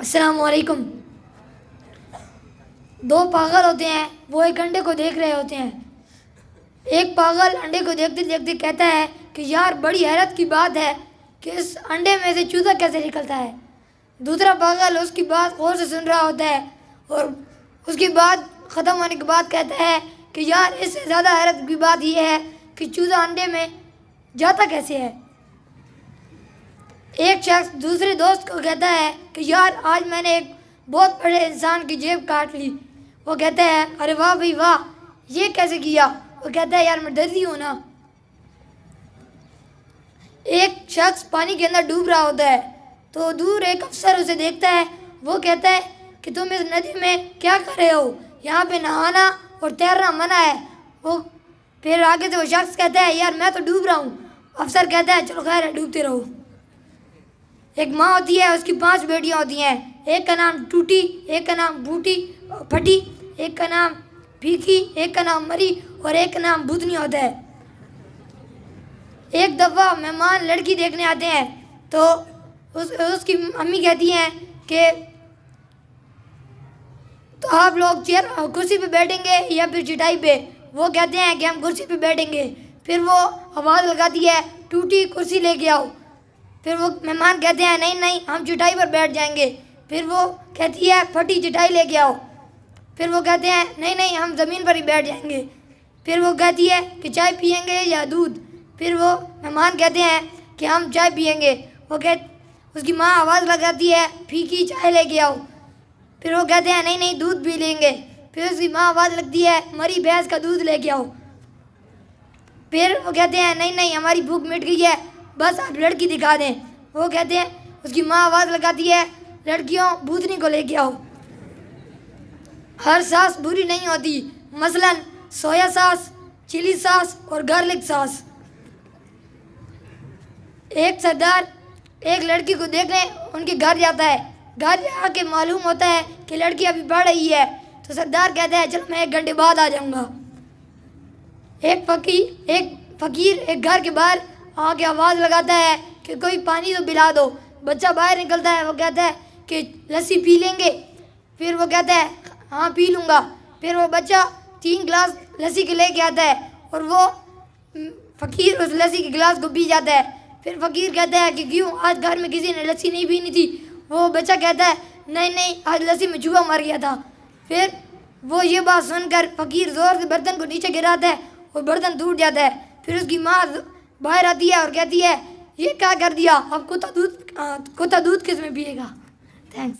असलकुम दो पागल होते हैं वो एक अंडे को देख रहे होते हैं एक पागल अंडे को देखते देखते कहता है कि यार बड़ी हैरत की बात है कि इस अंडे में से चूजा कैसे निकलता है दूसरा पागल उसकी बात गौर से सुन रहा होता है और उसकी बात ख़त्म होने के बाद कहता है कि यार इससे ज़्यादा हैरत की बात यह है कि चूज़ा अंडे में जाता कैसे है एक शख्स दूसरे दोस्त को कहता है कि यार आज मैंने एक बहुत बड़े इंसान की जेब काट ली वो कहता है अरे वाह भाई वाह ये कैसे किया वो कहता है यार मैं डर रही हूँ ना एक शख्स पानी के अंदर डूब रहा होता है तो दूर एक अफसर उसे देखता है वो कहता है कि तुम इस नदी में क्या कर रहे हो यहाँ पे नहाना और तैरना मना है वो फिर आगे से वो शख्स कहता है यार मैं तो डूब रहा हूँ अफसर कहता है चलो खैर डूबते रहो एक माँ होती है उसकी पांच बेटियाँ होती हैं एक का नाम टूटी एक का नाम बूटी फटी एक का नाम फीकी एक का नाम मरी और एक का नाम बुधनी होता है एक दफ़ा मेहमान लड़की देखने आते हैं तो उस उसकी मम्मी कहती हैं कि तो आप लोग चेयर कुर्सी पे बैठेंगे या फिर चिटाई पे वो कहते हैं कि हम कुर्सी पे बैठेंगे फिर वो आवाज़ लगाती है टूटी कुर्सी लेके आओ फिर वो मेहमान कहते हैं नहीं नहीं हम चटाई पर बैठ जाएंगे फिर वो कहती है फटी चटाई लेके आओ फिर वो कहते हैं नहीं नहीं हम ज़मीन पर ही बैठ जाएंगे फिर वो कहती है कि चाय पियेंगे या दूध फिर वो मेहमान कहते हैं कि हम चाय पियेंगे वो कह उसकी माँ आवाज़ लगाती है फीकी चाय लेके आओ फिर वो कहते हैं नहीं नहीं दूध पी लेंगे फिर उसकी माँ आवाज़ लगती है मरी भैंस का दूध लेके आओ फिर वो कहते हैं नहीं नहीं हमारी भूख मिट गई है बस आप लड़की दिखा दें वो कहते हैं उसकी माँ आवाज़ लगाती है लड़कियों भूतनी को लेके आओ हर सास बुरी नहीं होती मसलन सोया सांस चिली सांस और गार्लिक सांस एक सरदार एक लड़की को देखने उनके घर जाता है घर जाके मालूम होता है कि लड़की अभी पढ़ रही है तो सरदार कहता है चलो मैं एक घंटे बाद आ जाऊँगा एक फकीर एक फकीर एक घर के बाहर आके आवाज़ लगाता है कि कोई पानी तो पिला दो बच्चा बाहर निकलता है वो कहता है कि लस्सी पी लेंगे फिर वो कहता है हाँ पी लूँगा फिर वो बच्चा तीन गिलास लस्सी के लेके आता है और वो फ़कीर उस लस्सी के गिलास को पी जाता है फिर फ़कीर कहता है कि क्यों आज घर में किसी ने लस्सी नहीं पीनी थी वो बच्चा कहता है नहीं नहीं आज लस्सी में चूहा मर गया था फिर वो ये बात सुनकर फ़कीर ज़ोर से बर्तन को नीचे गिराता है और बर्तन टूट जाता है फिर उसकी माँ बाहर आती है और कहती है ये क्या कर दिया अब कुत्ता तो दूध कुत्ता तो दूध किस में पिएगा थैंक्स